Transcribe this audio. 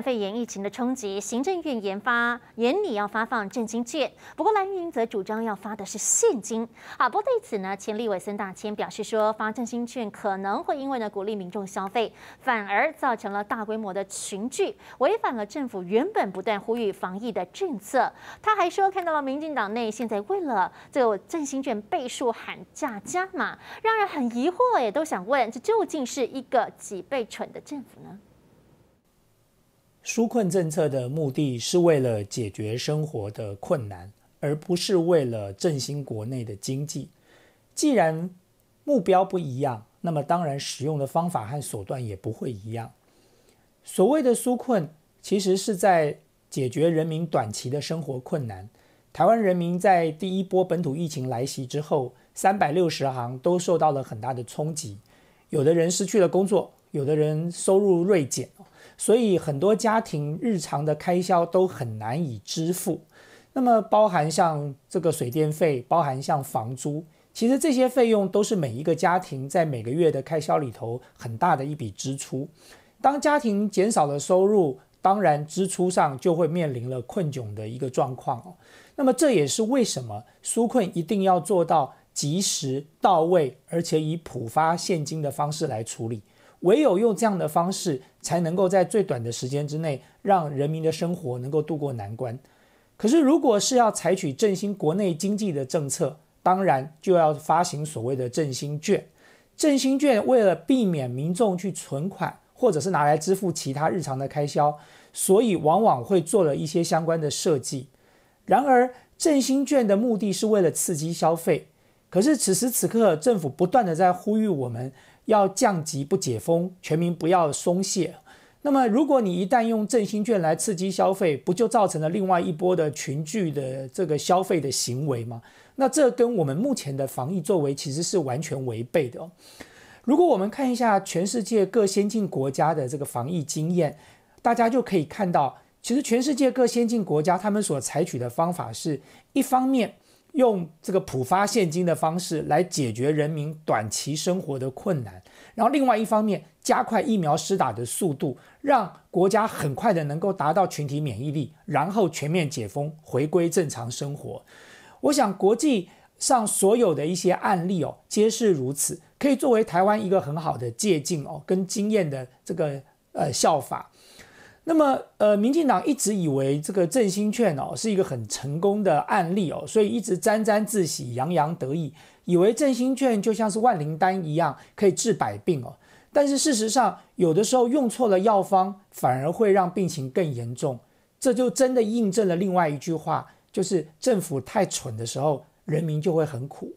肺炎疫情的冲击，行政院研发年底要发放振兴券，不过蓝营则主张要发的是现金。好，不过对此呢，前立委孙大千表示说，发振兴券可能会因为呢鼓励民众消费，反而造成了大规模的群聚，违反了政府原本不断呼吁防疫的政策。他还说看到了民进党内现在为了这个振兴券倍数喊价加码，让人很疑惑，也都想问，这究竟是一个几倍蠢的政府呢？纾困政策的目的是为了解决生活的困难，而不是为了振兴国内的经济。既然目标不一样，那么当然使用的方法和手段也不会一样。所谓的纾困，其实是在解决人民短期的生活困难。台湾人民在第一波本土疫情来袭之后，三百六十行都受到了很大的冲击，有的人失去了工作，有的人收入锐减所以很多家庭日常的开销都很难以支付，那么包含像这个水电费，包含像房租，其实这些费用都是每一个家庭在每个月的开销里头很大的一笔支出。当家庭减少了收入，当然支出上就会面临了困窘的一个状况哦。那么这也是为什么纾困一定要做到及时到位，而且以普发现金的方式来处理。唯有用这样的方式，才能够在最短的时间之内，让人民的生活能够度过难关。可是，如果是要采取振兴国内经济的政策，当然就要发行所谓的振兴券。振兴券为了避免民众去存款，或者是拿来支付其他日常的开销，所以往往会做了一些相关的设计。然而，振兴券的目的是为了刺激消费。可是，此时此刻，政府不断的在呼吁我们。要降级不解封，全民不要松懈。那么，如果你一旦用振兴券来刺激消费，不就造成了另外一波的群聚的这个消费的行为吗？那这跟我们目前的防疫作为其实是完全违背的。如果我们看一下全世界各先进国家的这个防疫经验，大家就可以看到，其实全世界各先进国家他们所采取的方法是，一方面。用这个普发现金的方式来解决人民短期生活的困难，然后另外一方面加快疫苗施打的速度，让国家很快的能够达到群体免疫力，然后全面解封，回归正常生活。我想国际上所有的一些案例哦，皆是如此，可以作为台湾一个很好的借鉴哦，跟经验的这个呃效法。那么，呃，民进党一直以为这个振兴券哦是一个很成功的案例哦，所以一直沾沾自喜、洋洋得意，以为振兴券就像是万灵丹一样可以治百病哦。但是事实上，有的时候用错了药方，反而会让病情更严重。这就真的印证了另外一句话，就是政府太蠢的时候，人民就会很苦。